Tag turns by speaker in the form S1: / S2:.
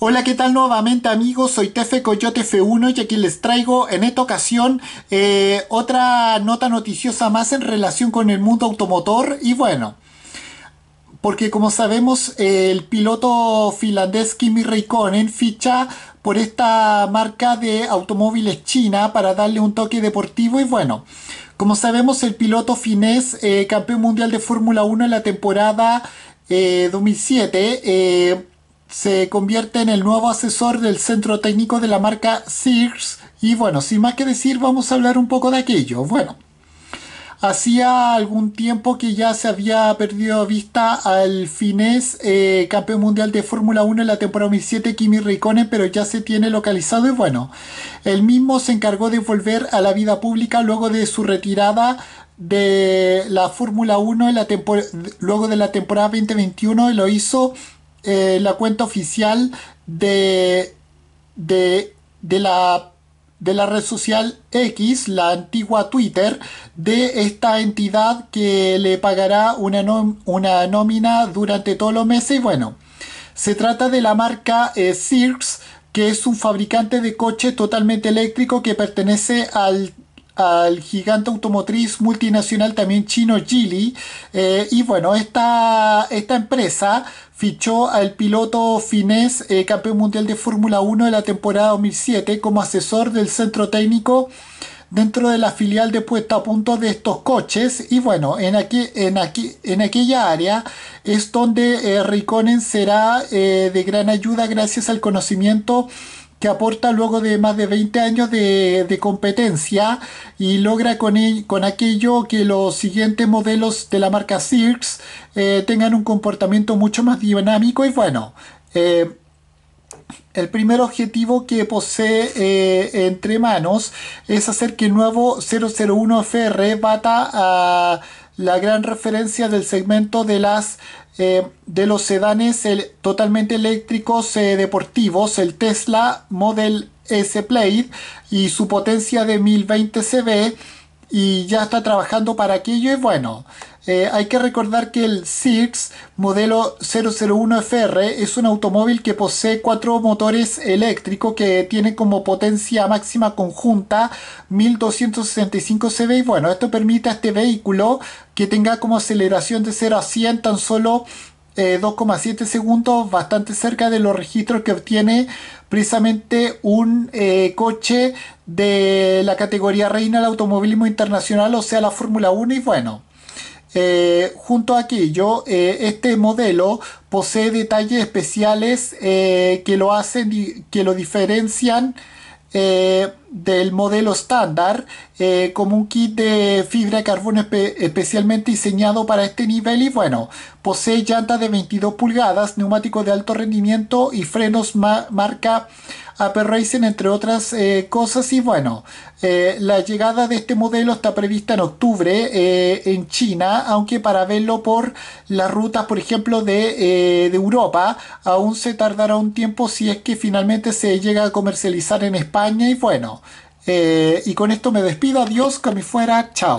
S1: Hola, ¿qué tal nuevamente amigos? Soy Tefe Coyote F1 y aquí les traigo en esta ocasión eh, otra nota noticiosa más en relación con el mundo automotor y bueno, porque como sabemos el piloto finlandés Kimi Raikkonen ficha por esta marca de automóviles china para darle un toque deportivo y bueno, como sabemos el piloto finés eh, campeón mundial de Fórmula 1 en la temporada 2007 eh, se convierte en el nuevo asesor del centro técnico de la marca Sears. Y bueno, sin más que decir, vamos a hablar un poco de aquello. Bueno, hacía algún tiempo que ya se había perdido vista al finés eh, campeón mundial de Fórmula 1 en la temporada 2007, Kimi Raikkonen, pero ya se tiene localizado y bueno, el mismo se encargó de volver a la vida pública luego de su retirada de la Fórmula 1 en la luego de la temporada 2021 y lo hizo eh, la cuenta oficial de, de, de, la, de la red social X, la antigua Twitter, de esta entidad que le pagará una, una nómina durante todos los meses. Y Bueno, se trata de la marca eh, Cirks, que es un fabricante de coches totalmente eléctrico que pertenece al al gigante automotriz multinacional también chino Geely eh, y bueno esta, esta empresa fichó al piloto finés eh, campeón mundial de Fórmula 1 de la temporada 2007 como asesor del centro técnico dentro de la filial de puesta a punto de estos coches y bueno en, aquí, en, aquí, en aquella área es donde eh, Riconen será eh, de gran ayuda gracias al conocimiento que aporta luego de más de 20 años de, competencia y logra con, con aquello que los siguientes modelos de la marca Cirks eh, tengan un comportamiento mucho más dinámico y bueno. Eh, el primer objetivo que posee eh, entre manos es hacer que el nuevo 001FR bata a la gran referencia del segmento de las eh, de los sedanes totalmente eléctricos eh, deportivos, el Tesla Model S Plaid y su potencia de 1020 CV y ya está trabajando para aquello y bueno, eh, hay que recordar que el SIX modelo 001FR es un automóvil que posee cuatro motores eléctricos que tiene como potencia máxima conjunta 1265 CV y bueno, esto permite a este vehículo que tenga como aceleración de 0 a 100 tan solo 2,7 eh, segundos, bastante cerca de los registros que obtiene precisamente un eh, coche de la categoría reina del automovilismo internacional, o sea, la Fórmula 1 y bueno. Eh, junto a aquello, eh, este modelo posee detalles especiales eh, que lo hacen, que lo diferencian del modelo estándar como un kit de fibra de carbono especialmente diseñado para este nivel y bueno posee llantas de 22 pulgadas neumático de alto rendimiento y frenos marca Apple Racing, entre otras eh, cosas. Y bueno, eh, la llegada de este modelo está prevista en octubre eh, en China, aunque para verlo por las rutas, por ejemplo, de, de, Europa, aún se tardará un tiempo si es que finalmente se llega a comercializar en España. Y bueno, y con esto me despido. Adiós, que me fuera. Chao.